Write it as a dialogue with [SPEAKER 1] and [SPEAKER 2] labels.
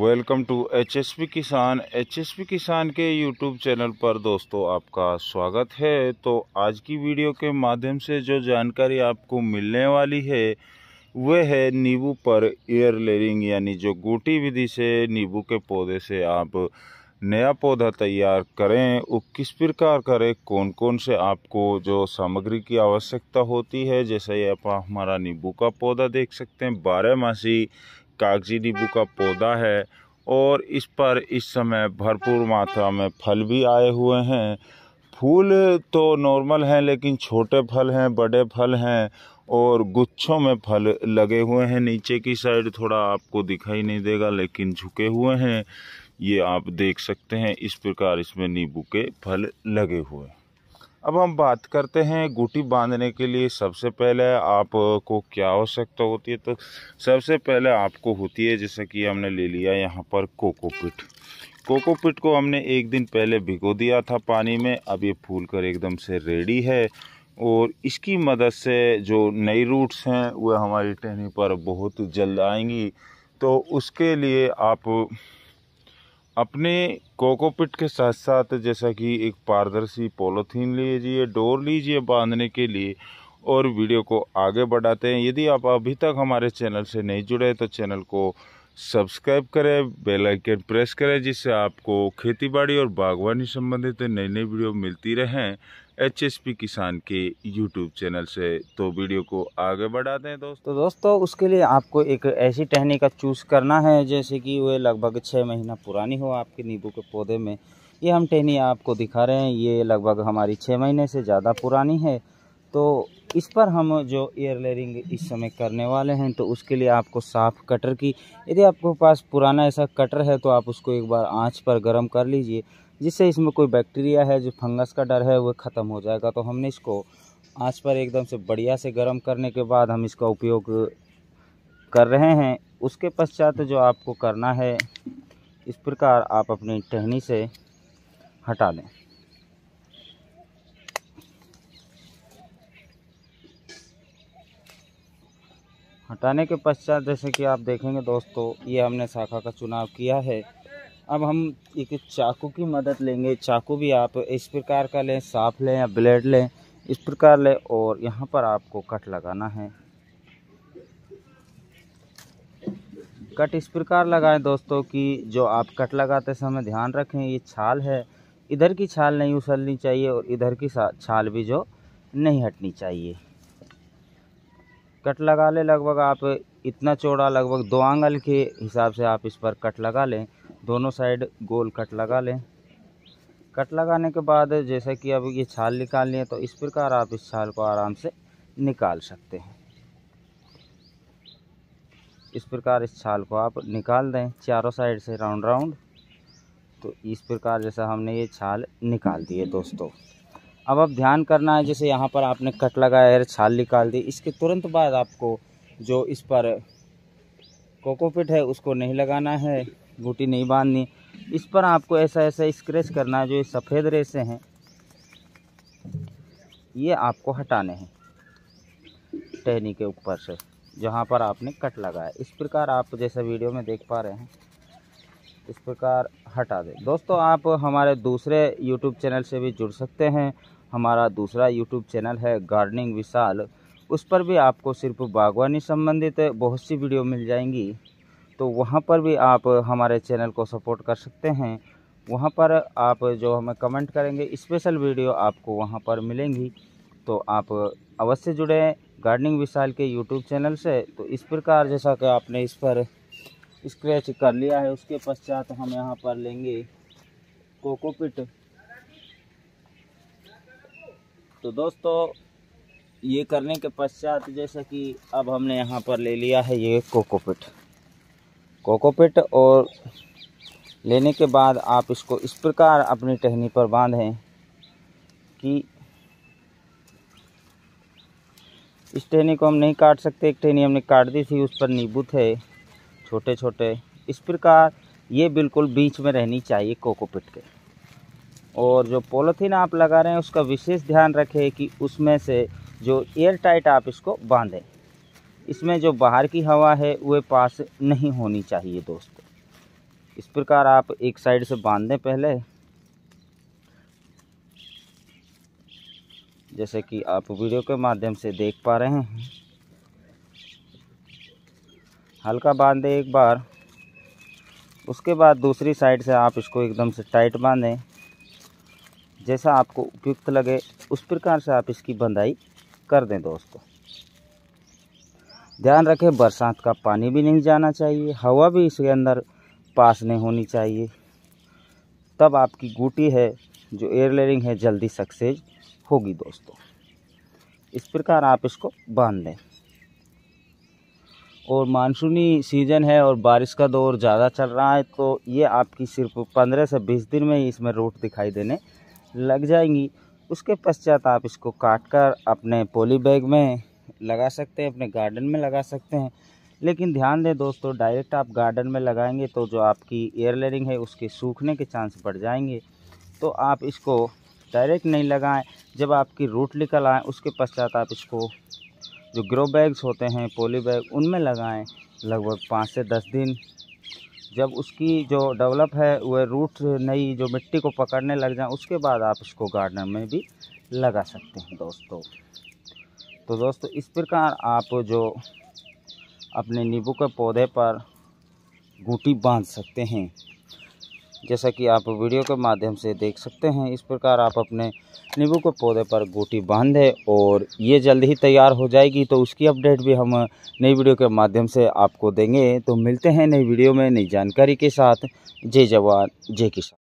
[SPEAKER 1] welcome to H S P Kisan H S P Kisan के YouTube channel पर दोस्तों आपका स्वागत है तो आज की वीडियो के माध्यम से जो जानकारी आपको मिलने वाली है वह है नींबू पर एयर लेयरिंग यानी जो गोटी विधि से नींबू के पौधे से आप नया पौधा तैयार करें वो किस प्रकार करें कौन कौन से आपको जो सामग्री की आवश्यकता होती है जैसे आप हमारा नींबू का पौधा देख सकते हैं बारह मासी कागजी नींबू का पौधा है और इस पर इस समय भरपूर मात्रा में फल भी आए हुए हैं फूल तो नॉर्मल हैं लेकिन छोटे फल हैं बड़े फल हैं और गुच्छों में फल लगे हुए हैं नीचे की साइड थोड़ा आपको दिखाई नहीं देगा लेकिन झुके हुए हैं ये आप देख सकते हैं इस प्रकार इसमें नींबू के फल लगे हुए हैं अब हम बात करते हैं गुटी बांधने के लिए सबसे पहले आपको क्या आवश्यकता हो होती है तो सबसे पहले आपको होती है जैसे कि हमने ले लिया यहाँ पर कोकोपिट कोकोपिट को हमने एक दिन पहले भिगो दिया था पानी में अब ये फूल कर एकदम से रेडी है और इसकी मदद से जो नई रूट्स हैं वह हमारी टहनी पर बहुत जल्द आएंगी तो उसके लिए आप अपने कोकोपिट के साथ साथ जैसा कि एक पारदर्शी पोलोथीन लीजिए डोर लीजिए बांधने के लिए और वीडियो को आगे बढ़ाते हैं यदि आप अभी तक हमारे चैनल से नहीं जुड़े तो चैनल को सब्सक्राइब करें बेल आइकन प्रेस करें जिससे आपको खेती बाड़ी और बागवानी संबंधित नई नई वीडियो मिलती रहें एच एस पी किसान के यूट्यूब चैनल से तो वीडियो को आगे बढ़ाते हैं दोस्तों
[SPEAKER 2] तो दोस्तों उसके लिए आपको एक ऐसी टहनी का चूज़ करना है जैसे कि वह लगभग छः महीना पुरानी हो आपके नींबू के पौधे में ये हम टहनी आपको दिखा रहे हैं ये लगभग हमारी छः महीने से ज़्यादा पुरानी है तो इस पर हम जो एयर लेयरिंग इस समय करने वाले हैं तो उसके लिए आपको साफ़ कटर की यदि आपके पास पुराना ऐसा कटर है तो आप उसको एक बार आंच पर गर्म कर लीजिए जिससे इसमें कोई बैक्टीरिया है जो फंगस का डर है वो ख़त्म हो जाएगा तो हमने इसको आंच पर एकदम से बढ़िया से गर्म करने के बाद हम इसका उपयोग कर रहे हैं उसके पश्चात जो आपको करना है इस प्रकार आप अपनी टहनी से हटा लें हटाने के पश्चात जैसे कि आप देखेंगे दोस्तों ये हमने शाखा का चुनाव किया है अब हम एक चाकू की मदद लेंगे चाकू भी आप इस प्रकार का लें साफ लें या ब्लेड लें इस प्रकार लें और यहाँ पर आपको कट लगाना है कट इस प्रकार लगाएं दोस्तों कि जो आप कट लगाते समय ध्यान रखें ये छाल है इधर की छाल नहीं उछलनी चाहिए और इधर की छाल भी जो नहीं हटनी चाहिए कट लगा लें लगभग आप इतना चौड़ा लगभग दो आंगल के हिसाब से आप इस पर कट लगा लें दोनों साइड गोल कट लगा लें कट लगाने के बाद जैसा कि अब ये छाल निकाल है तो इस प्रकार आप इस छाल को आराम से निकाल सकते हैं इस प्रकार इस छाल को आप निकाल दें चारों साइड से राउंड राउंड तो इस प्रकार जैसा हमने ये छाल निकाल दी है दोस्तों अब अब ध्यान करना है जैसे यहाँ पर आपने कट लगाया है छाल निकाल दी इसके तुरंत बाद आपको जो इस पर कोकोपिट है उसको नहीं लगाना है घुटी नहीं बांधनी इस पर आपको ऐसा ऐसा स्क्रेच करना है जो ये सफ़ेद रेसे हैं ये आपको हटाने हैं टहनी के ऊपर से जहाँ पर आपने कट लगाया इस प्रकार आप जैसा वीडियो में देख पा रहे हैं इस प्रकार हटा दें दोस्तों आप हमारे दूसरे यूट्यूब चैनल से भी जुड़ सकते हैं हमारा दूसरा यूट्यूब चैनल है गार्डनिंग विशाल उस पर भी आपको सिर्फ बागवानी संबंधित बहुत सी वीडियो मिल जाएंगी तो वहाँ पर भी आप हमारे चैनल को सपोर्ट कर सकते हैं वहाँ पर आप जो हमें कमेंट करेंगे स्पेशल वीडियो आपको वहाँ पर मिलेंगी तो आप अवश्य जुड़े गार्डनिंग विशाल के यूट्यूब चैनल से तो इस प्रकार जैसा कि आपने इस पर स्क्रैच कर लिया है उसके पश्चात हम यहाँ पर लेंगे कोकोपिट तो दोस्तों ये करने के पश्चात जैसा कि अब हमने यहाँ पर ले लिया है ये कोकोपिट कोकोपिट और लेने के बाद आप इसको इस प्रकार अपनी टहनी पर बांधें कि इस टहनी को हम नहीं काट सकते एक टहनी हमने काट दी थी उस पर नींबू थे छोटे छोटे इस प्रकार ये बिल्कुल बीच में रहनी चाहिए कोकोपिट के और जो पॉलीथीन आप लगा रहे हैं उसका विशेष ध्यान रखें कि उसमें से जो एयर टाइट आप इसको बांधें इसमें जो बाहर की हवा है वह पास नहीं होनी चाहिए दोस्तों इस प्रकार आप एक साइड से बांध दें पहले जैसे कि आप वीडियो के माध्यम से देख पा रहे हैं हल्का बांध दें एक बार उसके बाद दूसरी साइड से आप इसको एकदम से टाइट बांधें जैसा आपको उपयुक्त लगे उस प्रकार से आप इसकी बंधाई कर दें दोस्तों ध्यान रखें बरसात का पानी भी नहीं जाना चाहिए हवा भी इसके अंदर पास नहीं होनी चाहिए तब आपकी गूटी है जो एयर लेरिंग है जल्दी सक्सेस होगी दोस्तों इस प्रकार आप इसको बांध दें और मानसूनी सीज़न है और बारिश का दौर ज़्यादा चल रहा है तो ये आपकी सिर्फ पंद्रह से बीस दिन में ही इसमें रोट दिखाई देने लग जाएंगी उसके पश्चात आप इसको काट कर अपने पोली बैग में लगा सकते हैं अपने गार्डन में लगा सकते हैं लेकिन ध्यान दें दोस्तों डायरेक्ट आप गार्डन में लगाएंगे तो जो आपकी एयर लेयरिंग है उसके सूखने के चांस बढ़ जाएंगे तो आप इसको डायरेक्ट नहीं लगाएं जब आपकी रूट निकल आए उसके पश्चात आप इसको जो ग्रो बैग्स होते हैं पोली बैग उनमें लगाएं लगभग पाँच से दस दिन जब उसकी जो डेवलप है वह रूट नई जो मिट्टी को पकड़ने लग जाए उसके बाद आप इसको गार्डन में भी लगा सकते हैं दोस्तों तो दोस्तों इस प्रकार आप जो अपने नींबू के पौधे पर गूटी बांध सकते हैं जैसा कि आप वीडियो के माध्यम से देख सकते हैं इस प्रकार आप अपने नींबू के पौधे पर गोटी बांधे और ये जल्द ही तैयार हो जाएगी तो उसकी अपडेट भी हम नई वीडियो के माध्यम से आपको देंगे तो मिलते हैं नई वीडियो में नई जानकारी के साथ जय जवान जय किसान